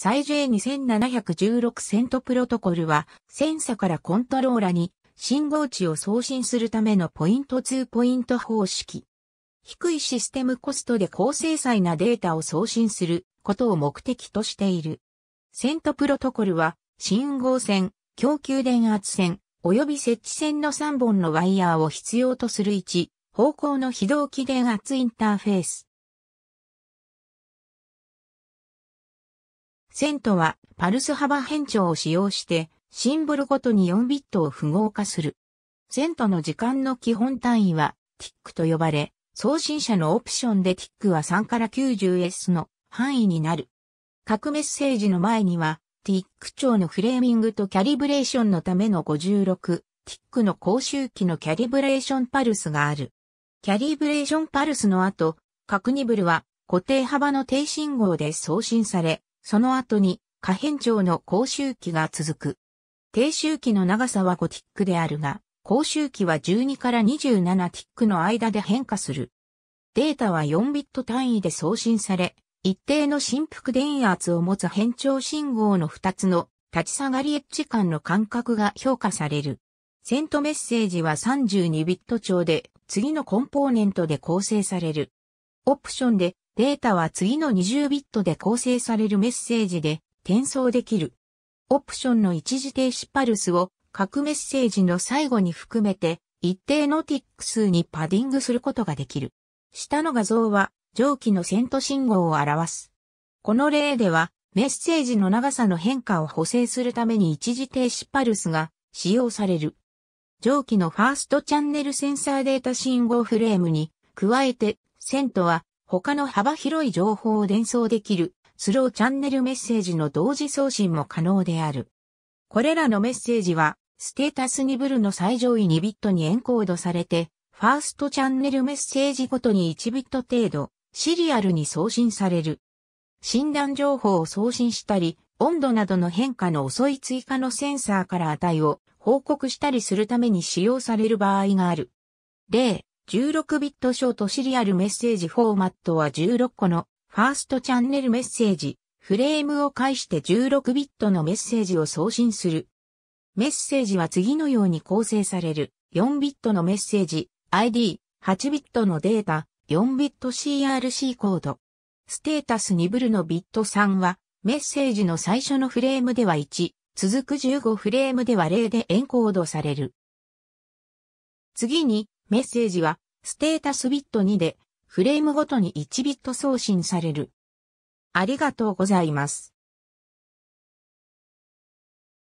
最 J2716 セントプロトコルは、センサからコントローラに信号値を送信するためのポイント2ポイント方式。低いシステムコストで高精細なデータを送信することを目的としている。セントプロトコルは、信号線、供給電圧線、及び設置線の3本のワイヤーを必要とする1、方向の非同期電圧インターフェース。セントはパルス幅変調を使用してシンボルごとに4ビットを符号化する。セントの時間の基本単位はティックと呼ばれ、送信者のオプションでティックは3から 90S の範囲になる。各メッセージの前にはティック長のフレーミングとキャリブレーションのための56、ティックの講習機のキャリブレーションパルスがある。キャリブレーションパルスの後、各ニブルは固定幅の低信号で送信され、その後に可変長の高周期が続く。低周期の長さは5ティックであるが、高周期は12から27ティックの間で変化する。データは4ビット単位で送信され、一定の振幅電圧を持つ変調信号の2つの立ち下がりエッジ間の間隔が評価される。セントメッセージは32ビット調で次のコンポーネントで構成される。オプションでデータは次の20ビットで構成されるメッセージで転送できる。オプションの一時停止パルスを各メッセージの最後に含めて一定のティック数にパディングすることができる。下の画像は上記のセント信号を表す。この例ではメッセージの長さの変化を補正するために一時停止パルスが使用される。上記のファーストチャンネルセンサーデータ信号フレームに加えてセントは他の幅広い情報を伝送できるスローチャンネルメッセージの同時送信も可能である。これらのメッセージは、ステータスニブルの最上位2ビットにエンコードされて、ファーストチャンネルメッセージごとに1ビット程度、シリアルに送信される。診断情報を送信したり、温度などの変化の遅い追加のセンサーから値を報告したりするために使用される場合がある。例、16ビットショートシリアルメッセージフォーマットは16個のファーストチャンネルメッセージ、フレームを介して16ビットのメッセージを送信する。メッセージは次のように構成される。4ビットのメッセージ、ID、8ビットのデータ、4ビット CRC コード。ステータス2ブルのビット3は、メッセージの最初のフレームでは1、続く15フレームでは0でエンコードされる。次に、メッセージは、ステータスビット2で、フレームごとに1ビット送信される。ありがとうございます。